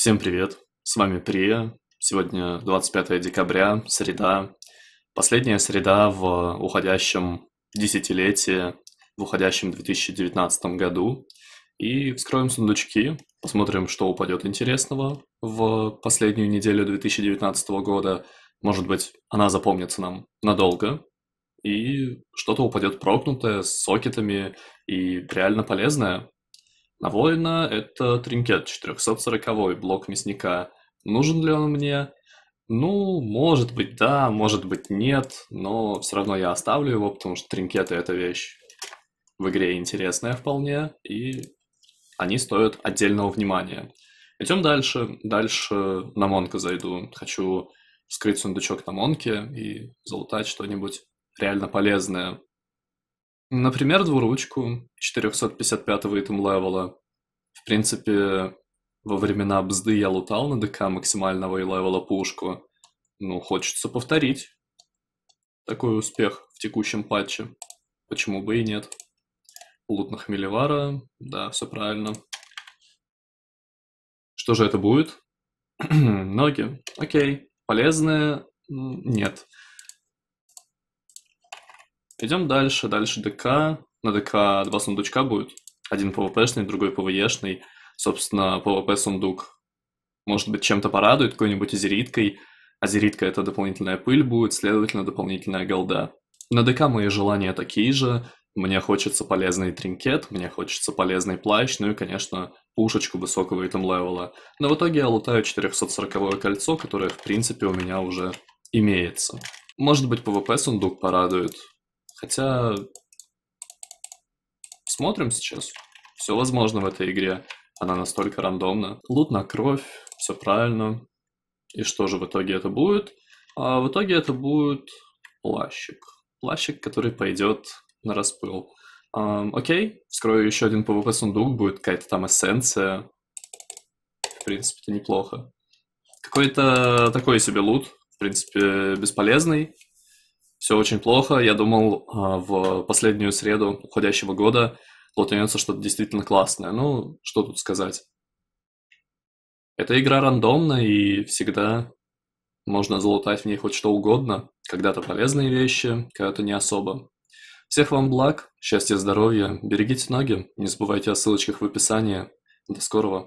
Всем привет, с вами Прия. Сегодня 25 декабря, среда. Последняя среда в уходящем десятилетии, в уходящем 2019 году. И вскроем сундучки, посмотрим, что упадет интересного в последнюю неделю 2019 года. Может быть, она запомнится нам надолго, и что-то упадет прокнутое с сокетами и реально полезное. На воина это тринкет 440 блок мясника. Нужен ли он мне? Ну, может быть, да, может быть, нет, но все равно я оставлю его, потому что тринкеты это вещь в игре интересная вполне, и они стоят отдельного внимания. Идем дальше. Дальше на Монка зайду. Хочу вскрыть сундучок на Монке и залутать что-нибудь реально полезное. Например, двуручку 455-го итем левела. В принципе, во времена бзды я лутал на ДК максимального и левела пушку. Ну, хочется повторить такой успех в текущем патче. Почему бы и нет? Лут на Хмелевара, да, все правильно. Что же это будет? Ноги. Окей. Полезные? Нет. Идем дальше. Дальше ДК. На ДК два сундучка будет. Один ПВПшный, другой ПВЕшный. Собственно, ПВП-сундук может быть чем-то порадует, какой-нибудь азериткой. Азеритка — это дополнительная пыль будет, следовательно, дополнительная голда. На ДК мои желания такие же. Мне хочется полезный тринкет, мне хочется полезный плащ, ну и, конечно, пушечку высокого итем левела. Но в итоге я лутаю 440 кольцо, которое, в принципе, у меня уже имеется. Может быть, ПВП-сундук порадует, Хотя... Смотрим сейчас. Все возможно в этой игре. Она настолько рандомна. Лут на кровь, все правильно. И что же в итоге это будет? А в итоге это будет плащик. Плащик, который пойдет на распыл. Um, окей, вскрою еще один PvP сундук, будет какая-то там эссенция. В принципе, это неплохо. Какой-то такой себе лут, в принципе, бесполезный. Все очень плохо. Я думал, а, в последнюю среду уходящего года плотнется что-то действительно классное. Ну, что тут сказать. Эта игра рандомна, и всегда можно залутать в ней хоть что угодно. Когда-то полезные вещи, когда-то не особо. Всех вам благ, счастья, здоровья, берегите ноги, не забывайте о ссылочках в описании. До скорого!